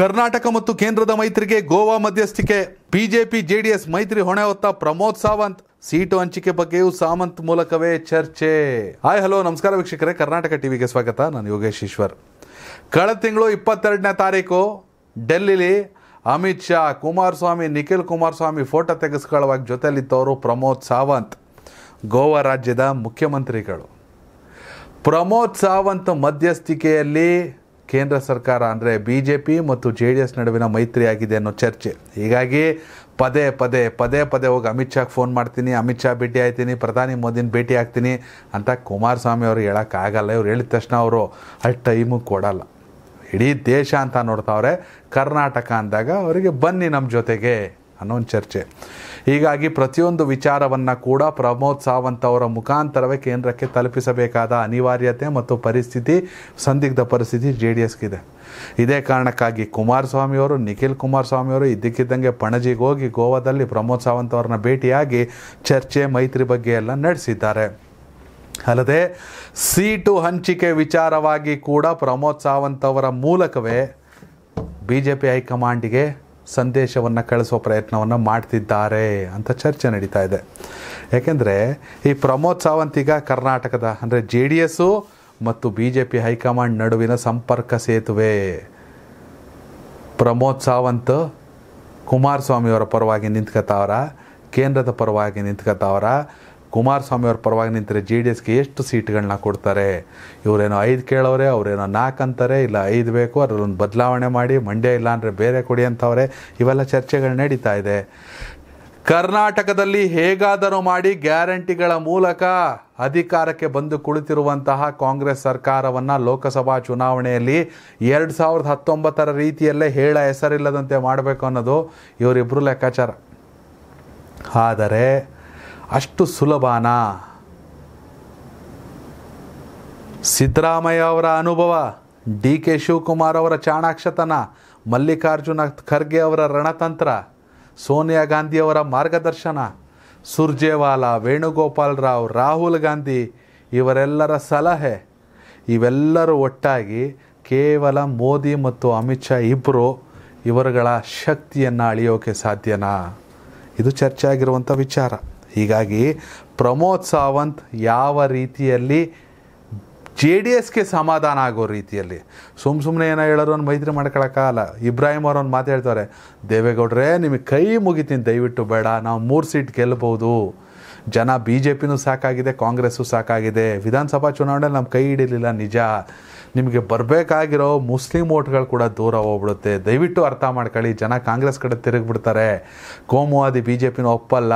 ಕರ್ನಾಟಕ ಮತ್ತು ಕೇಂದ್ರದ ಮೈತ್ರಿಗೆ ಗೋವಾ ಮಧ್ಯಸ್ಥಿಕೆ ಬಿಜೆಪಿ ಜೆಡಿಎಸ್ ಮೈತ್ರಿ ಹೊಣೆ ಹೊತ್ತ ಪ್ರಮೋದ್ ಸಾವಂತ್ ಸೀಟು ಹಂಚಿಕೆ ಬಗ್ಗೆಯೂ ಸಾವಂತ್ ಮೂಲಕವೇ ಚರ್ಚೆ ಹಾಯ್ ಹಲೋ ನಮಸ್ಕಾರ ವೀಕ್ಷಕರೇ ಕರ್ನಾಟಕ ಟಿವಿಗೆ ಸ್ವಾಗತ ನಾನು ಯೋಗೇಶ್ ಈಶ್ವರ್ ಕಳೆದ ತಿಂಗಳು ಇಪ್ಪತ್ತೆರಡನೇ ತಾರೀಕು ಡೆಲ್ಲಿಲಿ ಅಮಿತ್ ಶಾ ಕುಮಾರಸ್ವಾಮಿ ನಿಖಿಲ್ ಕುಮಾರಸ್ವಾಮಿ ಫೋಟೋ ತೆಗೆಸ್ಕೊಳ್ಳುವಾಗ ಜೊತೆಯಲ್ಲಿದ್ದವರು ಪ್ರಮೋದ್ ಸಾವಂತ್ ಗೋವಾ ರಾಜ್ಯದ ಮುಖ್ಯಮಂತ್ರಿಗಳು ಪ್ರಮೋದ್ ಸಾವಂತ್ ಮಧ್ಯಸ್ಥಿಕೆಯಲ್ಲಿ ಕೇಂದ್ರ ಸರ್ಕಾರ ಅಂದರೆ ಬಿ ಜೆ ಪಿ ಮತ್ತು ಜೆ ಡಿ ಎಸ್ ನಡುವಿನ ಮೈತ್ರಿಯಾಗಿದೆ ಅನ್ನೋ ಚರ್ಚೆ ಹೀಗಾಗಿ ಪದೇ ಪದೇ ಪದೇ ಪದೇ ಹೋಗಿ ಅಮಿತ್ ಶಾಗೆ ಫೋನ್ ಮಾಡ್ತೀನಿ ಅಮಿತ್ ಶಾ ಭೇಟಿ ಆಯ್ತೀನಿ ಪ್ರಧಾನಿ ಮೋದಿನ ಭೇಟಿ ಆಗ್ತೀನಿ ಅಂತ ಕುಮಾರಸ್ವಾಮಿ ಅವರು ಹೇಳೋಕ್ಕಾಗಲ್ಲ ಇವ್ರು ಹೇಳಿದ ತಕ್ಷಣ ಅವರು ಅಲ್ಲಿ ಟೈಮು ಕೊಡಲ್ಲ ಇಡೀ ದೇಶ ಅಂತ ನೋಡ್ತಾವ್ರೆ ಕರ್ನಾಟಕ ಅಂದಾಗ ಅವರಿಗೆ ಬನ್ನಿ ನಮ್ಮ ಜೊತೆಗೆ ಅನ್ನೋ ಒಂದು ಚರ್ಚೆ ಹೀಗಾಗಿ ಪ್ರತಿಯೊಂದು ವಿಚಾರವನ್ನು ಕೂಡ ಪ್ರಮೋದ್ ಸಾವಂತ್ ಅವರ ಮುಖಾಂತರವೇ ಕೇಂದ್ರಕ್ಕೆ ತಲುಪಿಸಬೇಕಾದ ಅನಿವಾರ್ಯತೆ ಮತ್ತು ಪರಿಸ್ಥಿತಿ ಸಂದಿಗ್ಧ ಪರಿಸ್ಥಿತಿ ಜೆ ಡಿ ಎಸ್ಗಿದೆ ಇದೇ ಕಾರಣಕ್ಕಾಗಿ ಕುಮಾರಸ್ವಾಮಿಯವರು ನಿಖಿಲ್ ಕುಮಾರಸ್ವಾಮಿಯವರು ಇದ್ದಕ್ಕಿದ್ದಂಗೆ ಪಣಜಿಗೆ ಹೋಗಿ ಗೋವಾದಲ್ಲಿ ಪ್ರಮೋದ್ ಸಾವಂತ್ ಅವರನ್ನ ಭೇಟಿಯಾಗಿ ಚರ್ಚೆ ಮೈತ್ರಿ ಬಗ್ಗೆ ಎಲ್ಲ ನಡೆಸಿದ್ದಾರೆ ಅಲ್ಲದೆ ಸೀಟು ಹಂಚಿಕೆ ವಿಚಾರವಾಗಿ ಕೂಡ ಪ್ರಮೋದ್ ಸಾವಂತ್ ಅವರ ಮೂಲಕವೇ ಬಿ ಜೆ ಪಿ ಹೈಕಮಾಂಡಿಗೆ ಸಂದೇಶವನ್ನು ಕಳಿಸೋ ಪ್ರಯತ್ನವನ್ನು ಮಾಡ್ತಿದ್ದಾರೆ ಅಂತ ಚರ್ಚೆ ನಡೀತಾ ಇದೆ ಯಾಕೆಂದರೆ ಈ ಪ್ರಮೋದ್ ಸಾವಂತ್ ಈಗ ಕರ್ನಾಟಕದ ಅಂದರೆ ಜೆ ಡಿ ಎಸ್ಸು ಮತ್ತು ಬಿ ಜೆ ಪಿ ಹೈಕಮಾಂಡ್ ನಡುವಿನ ಸಂಪರ್ಕ ಸೇತುವೆ ಪ್ರಮೋದ್ ಸಾವಂತ್ ಕುಮಾರಸ್ವಾಮಿಯವರ ಪರವಾಗಿ ನಿಂತ್ಕೋತಾವ್ರ ಕೇಂದ್ರದ ಪರವಾಗಿ ನಿಂತ್ಕೋತಾವ್ರ ಅವ್ರ ಪರವಾಗಿ ನಿಂತರೆ ಜೆ ಡಿ ಎಸ್ಗೆ ಎಷ್ಟು ಸೀಟ್ಗಳನ್ನ ಕೊಡ್ತಾರೆ ಇವರೇನೋ ಐದು ಕೇಳೋರೆ ಅವರೇನೋ ನಾಲ್ಕು ಅಂತಾರೆ ಇಲ್ಲ ಐದು ಬೇಕು ಅದರಲ್ಲೊಂದು ಬದಲಾವಣೆ ಮಾಡಿ ಮಂಡ್ಯ ಇಲ್ಲ ಅಂದರೆ ಬೇರೆ ಕೊಡಿ ಅಂತವ್ರೆ ಇವೆಲ್ಲ ಚರ್ಚೆಗಳು ನಡೀತಾ ಇದೆ ಕರ್ನಾಟಕದಲ್ಲಿ ಹೇಗಾದರೂ ಮಾಡಿ ಗ್ಯಾರಂಟಿಗಳ ಮೂಲಕ ಅಧಿಕಾರಕ್ಕೆ ಬಂದು ಕುಳಿತಿರುವಂತಹ ಕಾಂಗ್ರೆಸ್ ಸರ್ಕಾರವನ್ನು ಲೋಕಸಭಾ ಚುನಾವಣೆಯಲ್ಲಿ ಎರಡು ಸಾವಿರದ ಹತ್ತೊಂಬತ್ತರ ರೀತಿಯಲ್ಲೇ ಹೇಳ ಹೆಸರಿಲ್ಲದಂತೆ ಮಾಡಬೇಕು ಅನ್ನೋದು ಇವರಿಬ್ಬರು ಲೆಕ್ಕಾಚಾರ ಆದರೆ ಅಷ್ಟು ಸುಲಭಾನ ಸಿದ್ದರಾಮಯ್ಯ ಅವರ ಅನುಭವ ಡಿ ಕೆ ಶಿವಕುಮಾರ್ ಅವರ ಚಾಣಾಕ್ಷತನ ಮಲ್ಲಿಕಾರ್ಜುನ ಖರ್ಗೆ ಅವರ ರಣತಂತ್ರ ಸೋನಿಯಾ ಗಾಂಧಿಯವರ ಮಾರ್ಗದರ್ಶನ ಸುರ್ಜೇವಾಲಾ ವೇಣುಗೋಪಾಲ್ ರಾವ್ ರಾಹುಲ್ ಗಾಂಧಿ ಇವರೆಲ್ಲರ ಸಲಹೆ ಇವೆಲ್ಲರೂ ಒಟ್ಟಾಗಿ ಕೇವಲ ಮೋದಿ ಮತ್ತು ಅಮಿತ್ ಶಾ ಇಬ್ಬರು ಇವರುಗಳ ಶಕ್ತಿಯನ್ನು ಅಳಿಯೋಕೆ ಸಾಧ್ಯನಾ ಇದು ಚರ್ಚೆ ಆಗಿರುವಂಥ ವಿಚಾರ ಹೀಗಾಗಿ ಪ್ರಮೋದ್ ಸಾವಂತ್ ಯಾವ ರೀತಿಯಲ್ಲಿ ಜೆ ಡಿ ಎಸ್ಗೆ ಸಮಾಧಾನ ಆಗೋ ರೀತಿಯಲ್ಲಿ ಸುಮ್ಮ ಸುಮ್ಮನೆ ಏನೋ ಹೇಳೋರು ಅವ್ನು ಮೈತ್ರಿ ಮಾಡ್ಕೊಳಕ್ಕಾಗಲ್ಲ ಇಬ್ರಾಹಿಂ ಅವ್ರೊಂದು ಮಾತು ಹೇಳ್ತಾರೆ ದೇವೇಗೌಡ್ರೆ ನಿಮಗೆ ಕೈ ಮುಗಿತೀನಿ ದಯವಿಟ್ಟು ಬೇಡ ನಾವು ಮೂರು ಸೀಟ್ ಗೆಲ್ಲಬಹುದು ಜನ ಬಿ ಜೆ ಪಿನೂ ಸಾಕಾಗಿದೆ ಕಾಂಗ್ರೆಸ್ಸು ಸಾಕಾಗಿದೆ ವಿಧಾನಸಭಾ ಚುನಾವಣೆಯಲ್ಲಿ ನಮ್ಮ ಕೈ ಹಿಡಿಲಿಲ್ಲ ನಿಜ ನಿಮಗೆ ಬರಬೇಕಾಗಿರೋ ಮುಸ್ಲಿಂ ಓಟ್ಗಳು ಕೂಡ ದೂರ ಹೋಗ್ಬಿಡುತ್ತೆ ದಯವಿಟ್ಟು ಅರ್ಥ ಮಾಡ್ಕೊಳ್ಳಿ ಜನ ಕಾಂಗ್ರೆಸ್ ಕಡೆ ತಿರುಗಿಬಿಡ್ತಾರೆ ಕೋಮುವಾದಿ ಬಿ ಜೆ ಪಿನೂ ಒಪ್ಪಲ್ಲ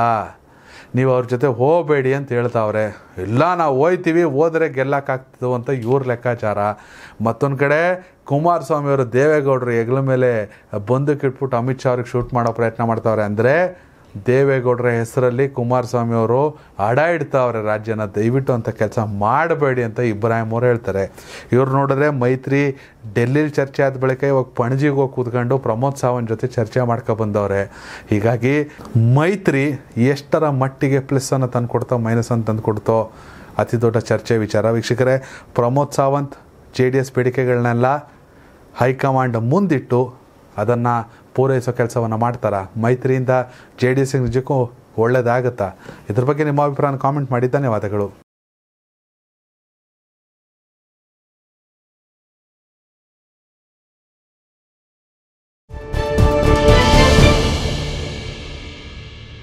ನೀವು ಅವ್ರ ಜೊತೆ ಹೋಗಬೇಡಿ ಅಂತ ಹೇಳ್ತಾವ್ರೆ ಇಲ್ಲ ನಾವು ಹೋಯ್ತೀವಿ ಹೋದರೆ ಗೆಲ್ಲಕ್ಕಾಗ್ತದೆ ಅಂತ ಇವ್ರ ಲೆಕ್ಕಾಚಾರ ಮತ್ತೊಂದು ಕಡೆ ಕುಮಾರಸ್ವಾಮಿಯವರು ದೇವೇಗೌಡರು ಹೆಗಲ ಮೇಲೆ ಬಂದಕ್ಕಿಟ್ಬಿಟ್ಟು ಅಮಿತ್ ಶಾ ಅವ್ರಿಗೆ ಶೂಟ್ ಮಾಡೋ ಪ್ರಯತ್ನ ಮಾಡ್ತಾವ್ರೆ ಅಂದರೆ ದೇವೇಗೌಡರ ಹೆಸರಲ್ಲಿ ಕುಮಾರಸ್ವಾಮಿ ಅವರು ಅಡ ಇಡ್ತಾವ್ರೆ ರಾಜ್ಯನ ದಯವಿಟ್ಟು ಅಂತ ಕೆಲಸ ಮಾಡಬೇಡಿ ಅಂತ ಇಬ್ರಾಹಿಂ ಅವರು ಹೇಳ್ತಾರೆ ಇವ್ರು ನೋಡಿದ್ರೆ ಮೈತ್ರಿ ಡೆಲ್ಲಿಲಿ ಚರ್ಚೆ ಆದ ಬಳಿಕ ಇವಾಗ ಪಣಜಿಗೆ ಹೋಗಿ ಕೂತ್ಕೊಂಡು ಪ್ರಮೋದ್ ಸಾವಂತ್ ಜೊತೆ ಚರ್ಚೆ ಮಾಡ್ಕೊ ಹೀಗಾಗಿ ಮೈತ್ರಿ ಎಷ್ಟರ ಮಟ್ಟಿಗೆ ಪ್ಲಸ್ಸನ್ನು ತಂದು ಕೊಡ್ತೋ ಮೈನಸನ್ನು ತಂದು ಕೊಡ್ತೋ ಅತಿ ದೊಡ್ಡ ಚರ್ಚೆ ವಿಚಾರ ವೀಕ್ಷಕರೇ Pramod Sawant J D S ಬೇಡಿಕೆಗಳನ್ನೆಲ್ಲ ಹೈಕಮಾಂಡ್ ಮುಂದಿಟ್ಟು ಅದನ್ನು ಪೂರೈಸೋ ಕೆಲಸವನ್ನು ಮಾಡ್ತಾರಾ ಮೈತ್ರಿಯಿಂದ ಜೆ ಡಿ ಎಸ್ ನಿಜಕ್ಕೂ ಒಳ್ಳೇದಾಗುತ್ತಾ ಇದ್ರ ಬಗ್ಗೆ ನಿಮ್ಮ ಅಭಿಪ್ರಾಯನ ಕಾಮೆಂಟ್ ಮಾಡಿ ಧನ್ಯವಾದಗಳು